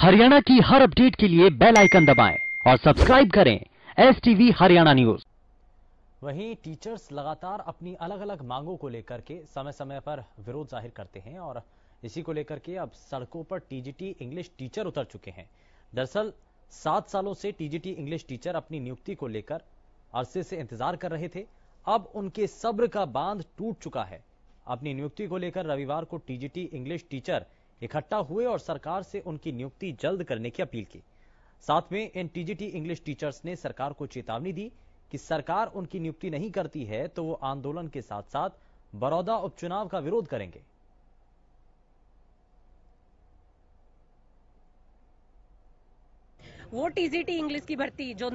हरियाणा की हर अपडेट के लिए बेल आइकन दबाएं और सब्सक्राइब करें एस टीवी हरियाणा न्यूज वहीं टीचर्स लगातार अपनी अलग अलग मांगों को लेकर के समय समय पर विरोध जाहिर करते हैं और इसी को लेकर के अब सड़कों पर टीजीटी इंग्लिश टीचर उतर चुके हैं दरअसल सात सालों से टीजीटी इंग्लिश टीचर अपनी नियुक्ति को लेकर अरसे से इंतजार कर रहे थे अब उनके सब्र का बांध टूट चुका है अपनी नियुक्ति को लेकर रविवार को टीजीटी इंग्लिश टीचर इकट्ठा हुए और सरकार से उनकी नियुक्ति जल्द करने की अपील की साथ में इन टीजीटी इंग्लिश टीचर्स ने सरकार को चेतावनी दी कि सरकार उनकी नियुक्ति नहीं करती है तो वो आंदोलन के साथ साथ बड़ौदा उपचुनाव का विरोध करेंगे वो टीजीटी इंग्लिश की भर्ती जो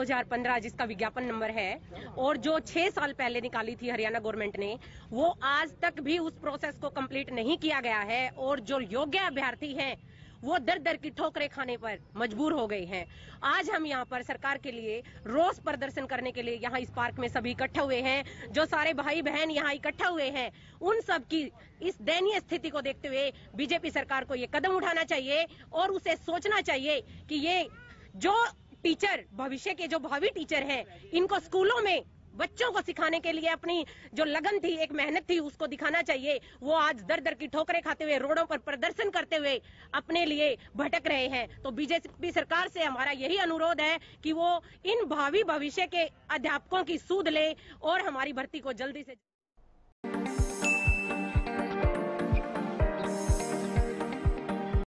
हजार पंद्रह जिसका विज्ञापन नंबर है और जो छह साल पहले निकाली थी हरियाणा गवर्नमेंट ने वो आज तक भी उस प्रोसेस को कंप्लीट नहीं किया गया है और जो योग्य अभ्यर्थी हैं वो दर दर की ठोकरें खाने पर मजबूर हो गए हैं आज हम यहाँ पर सरकार के लिए रोज प्रदर्शन करने के लिए यहाँ इस पार्क में सभी इकट्ठे हुए हैं जो सारे भाई बहन यहाँ इकट्ठा हुए हैं उन सब की इस दयनीय स्थिति को देखते हुए बीजेपी सरकार को ये कदम उठाना चाहिए और उसे सोचना चाहिए की ये जो टीचर भविष्य के जो भावी टीचर हैं इनको स्कूलों में बच्चों को सिखाने के लिए अपनी जो लगन थी एक मेहनत थी उसको दिखाना चाहिए वो आज दर दर की ठोकरें खाते हुए रोडों पर प्रदर्शन करते हुए अपने लिए भटक रहे हैं तो बीजेपी सरकार से हमारा यही अनुरोध है कि वो इन भावी भविष्य के अध्यापकों की सूद ले और हमारी भर्ती को जल्दी से